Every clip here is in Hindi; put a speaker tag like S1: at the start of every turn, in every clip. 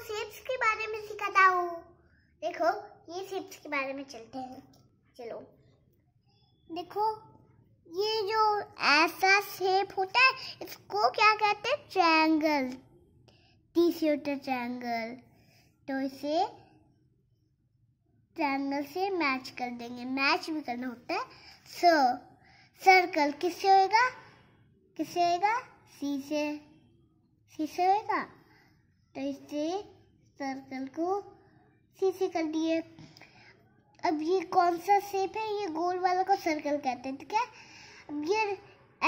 S1: आपको के बारे में सिखाता हूँ देखो ये शेप्स के बारे में चलते हैं चलो देखो ये जो ऐसा सेप होता है इसको क्या कहते हैं ट्रायंगल टी शर्ट ट्रायंगल तो इसे ट्रायंगल से मैच कर देंगे मैच भी करना होता है सो सर्कल किससे होएगा किससे होएगा सी से सी से होएगा तो इससे सर्कल को सी से कर दिए अब ये कौन सा शेप है ये गोल वाला को सर्कल कहते हैं ठीक है अब ये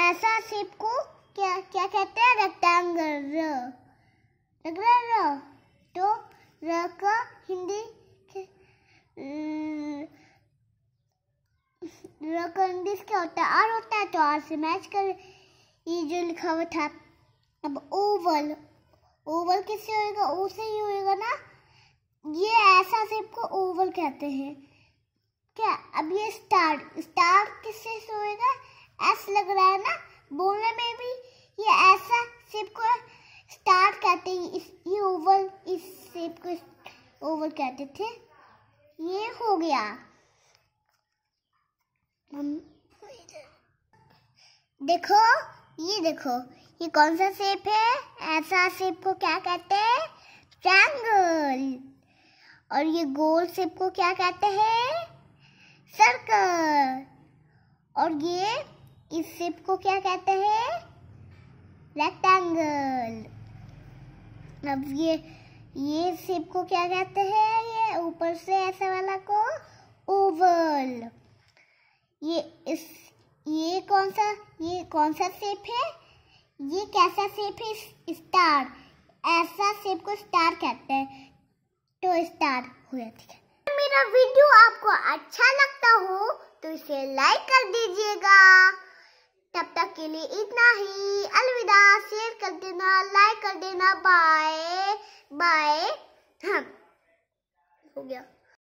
S1: ऐसा शेप को क्या क्या कहते हैं रेक्टेंगल र लग रहा है र तो र का हिंदी र का इंग्लिश क्या होता है आर होता है तो आर से मैच कर ये जो लिखा हुआ था अब ओवल ओवल किससे होएगा ओ से ही होएगा ना ये ऐसा शेप को ओवल कहते हैं क्या अब ये स्टार स्टार किससे होएगा एस लग रहा है ना बोलने में भी ये ऐसा शेप को स्टार कहते हैं इस ये ओवल इस शेप को ओवल कहते थे ये हो गया देखो ये देखो ये कौन सा सेप है ऐसा सेप को क्या कहते हैं ट्रैंगल और ये गोल सेप को क्या कहते हैं सर्कल और ये इस सेप को क्या कहते हैं रेक्टेंगल अब ये ये सेप को क्या कहते हैं ये ऊपर से ऐसा वाला को ओवल ये इस ये कौन सा ये कौन सा सेप है ये कैसा सेप है स्टार ऐसा सेप को स्टार कहते हैं तो स्टार हुआ ठीक है मेरा वीडियो आपको अच्छा लगता हो तो इसे लाइक कर दीजिएगा तब तक के लिए इतना ही अलविदा शेयर कर देना लाइक कर देना बाय बाय हाँ हो गया